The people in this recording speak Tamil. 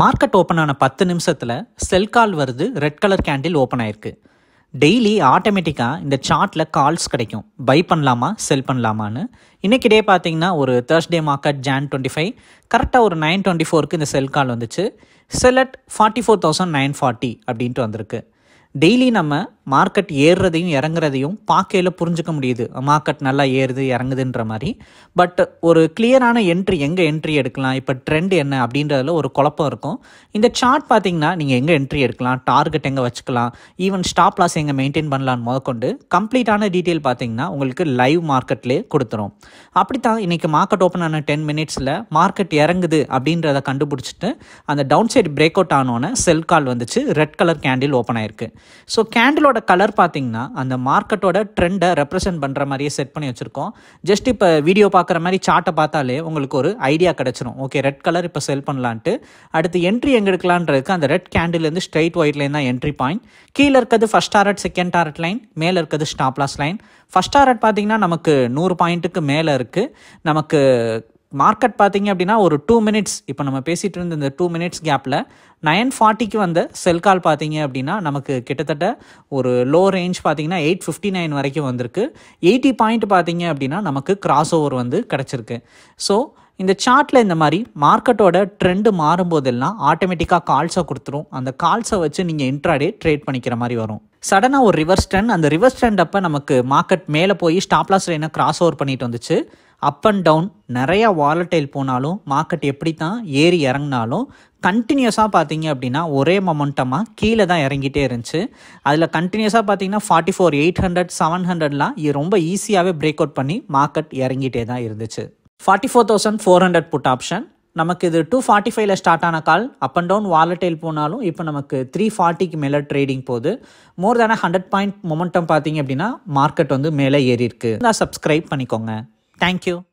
மார்க்கெட் ஓப்பன் ஆன பத்து நிமிஷத்தில் செல் கால் வருது ரெட் கலர் கேண்டில் ஓப்பன் ஆயிருக்கு டெய்லி ஆட்டோமேட்டிக்காக இந்த சார்ட்டில் கால்ஸ் கிடைக்கும் பை பண்ணலாமா செல் பண்ணலாமான்னு இன்றைக்கி டே பார்த்தீங்கன்னா ஒரு Thursday market June twenty five கரெக்டாக ஒரு நைன் டுவெண்ட்டி ஃபோருக்கு இந்த செல் கால் வந்துச்சு sell at forty four thousand nine forty அப்படின்ட்டு வந்திருக்கு டெய்லி நம்ம மார்க்கெட் ஏறுறதையும் இறங்குறதையும் பார்க்கையில் புரிஞ்சுக்க முடியுது மார்க்கெட் நல்லா ஏறுது இறங்குதுன்ற மாதிரி பட் ஒரு கிளியரான என்ட்ரி எங்கே என்ட்ரி எடுக்கலாம் இப்போ ட்ரெண்ட் என்ன அப்படின்றதுல ஒரு குழப்பம் இருக்கும் இந்த சார்ட் பார்த்தீங்கன்னா நீங்கள் எங்கே என்ட்ரி எடுக்கலாம் டார்கெட் எங்கே வச்சுக்கலாம் ஈவன் ஸ்டாப் லாஸ் எங்கே மெயின்டைன் பண்ணலான்னு முதக்கொண்டு கம்ப்ளீட்டான டீட்டெயில் பார்த்தீங்கன்னா உங்களுக்கு லைவ் மார்க்கெட்லேயே கொடுத்துரும் அப்படி தான் இன்றைக்கி மார்க்கெட் ஓப்பன் ஆன டென் மினிட்ஸில் மார்க்கெட் இறங்குது அப்படின்றத கண்டுபிடிச்சிட்டு அந்த டவுன் சைடு பிரேக் அவுட் ஆனோன்னே செல் கால் வந்துச்சு ரெட் கலர் கேண்டில் ஓப்பன் ஆயிருக்கு ஸோ கேண்டிலோட மார்க்கெட்டோட கலர் பார்த்தீங்கன்னா அந்த மார்க்கெட்டோட ட்ரெண்டை ரெப்ரசென்ட் பண்ணுற மாதிரியே செட் பண்ணி வச்சுருக்கோம் ஜஸ்ட் இப்போ வீடியோ பார்க்குற மாதிரி சார்ட்டை பார்த்தாலே உங்களுக்கு ஒரு ஐடியா கிடச்சிரும் ஓகே ரெட் கலர் இப்போ செல் பண்ணலான்ட்டு அடுத்து என்ட்ரி எங்கே எடுக்கலான்றதுக்கு அந்த ரெட் கேண்டில்லேருந்து ஸ்ட்ரைட் ஒயிட்லேருந்து தான் என்ட்ரி பாயிண்ட் கீழே இருக்கிறது first target second target line மேலே இருக்கிறது ஸ்டாப்லாஸ் லைன் ஃபஸ்ட் டாரட் பார்த்தீங்கன்னா நமக்கு நூறு பாயிண்ட்டுக்கு மேலே இருக்குது நமக்கு மார்க்கெட் பார்த்தீங்க அப்படின்னா ஒரு டூ மினிட்ஸ் இப்போ நம்ம பேசிகிட்டு இருந்த இந்த டூ மினிட்ஸ் கேப்பில் நைன் ஃபார்ட்டிக்கு வந்த செல் கால் பார்த்தீங்க அப்படின்னா நமக்கு கிட்டத்தட்ட ஒரு லோ ரேஞ்ச் பார்த்தீங்கன்னா எயிட் ஃபிஃப்டி நைன் வரைக்கும் வந்திருக்கு எயிட்டி பாயிண்ட் பார்த்தீங்க அப்படின்னா நமக்கு கிராஸ் ஓவர் வந்து கிடச்சிருக்கு ஸோ இந்த சார்ட்டில் இந்த மாதிரி மார்க்கெட்டோட ட்ரெண்டு மாறும்போதெல்லாம் ஆட்டோமேட்டிக்காக கால்ஸை கொடுத்துரும் அந்த கால்ஸை வச்சு நீங்கள் இன்ட்ராடே ட்ரேட் பண்ணிக்கிற மாதிரி வரும் சடனாக ஒரு ரிவர்ஸ் ட்ரெண்ட் அந்த ரிவர்ஸ் ட்ரெண்ட் அப்போ நமக்கு மார்க்கெட் மேலே போய் ஸ்டாப்லாஸ் என்ன கிராஸ் ஓவர் பண்ணிட்டு வந்துச்சு அப் அண்ட் டவுன் நிறையா வாலட்டைல் போனாலும் மார்க்கெட் எப்படி தான் ஏறி இறங்கினாலும் கண்டினியூஸாக பார்த்தீங்க அப்படின்னா ஒரே மொமெண்டமாக கீழே தான் இறங்கிட்டே இருந்துச்சு அதில் கண்டினியூஸாக பார்த்தீங்கன்னா forty four eight hundred seven ஹண்ட்ரட்லாம் ரொம்ப ஈஸியாகவே பிரேக் அவுட் பண்ணி மார்க்கெட் இறங்கிட்டே தான் இருந்துச்சு forty four thousand four hundred put option நமக்கு இது டூ ஃபார்ட்டி ஃபைவ்ல ஸ்டார்ட் ஆன call up and down volatile போனாலும் இப்போ நமக்கு த்ரீ ஃபார்ட்டிக்கு மேலே ட்ரேடிங் போகுது more than hundred point momentum பார்த்தீங்க அப்படின்னா மார்க்கெட் வந்து மேலே ஏறி இருக்கு சப்ஸ்கிரைப் பண்ணிக்கோங்க Thank you.